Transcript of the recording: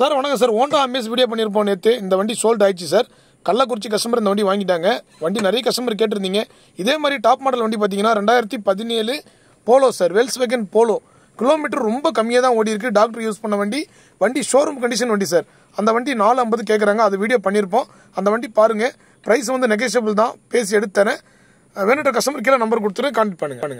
sir வணக்கம் sir Honda அம்எஸ் video பண்ணியிருப்போம் நேற்று இந்த வண்டி சோல்ட் ஆயிடுச்சு சார் கள்ளக்குறிச்சி கஸ்டமர் இந்த வண்டி வாங்கிட்டாங்க வண்டி நிறைய கஸ்டமர் கேட்டிருந்தீங்க இதே மாதிரி டாப் மாடல் வண்டி பார்த்தீங்கன்னா ரெண்டாயிரத்தி பதினேழு Polo sir Volkswagen Polo kilometre ரொம்ப கம்மியாக தான் ஓடி இருக்குது டாக்டர் யூஸ் பண்ண வண்டி வண்டி ஷோரூம் கண்டிஷன் வண்டி சார் அந்த வண்டி நாலு ஐம்பது கேட்குறாங்க அது வீடியோ பண்ணியிருப்போம் அந்த வண்டி பாருங்கள் ப்ரைஸ் வந்து நெகேஷபிள் தான் பேசி எடுத்து வேணுன்ற கஸ்டமர் கீழே நம்பர் கொடுத்துட்டு கான்டெக்ட் பண்ணுங்க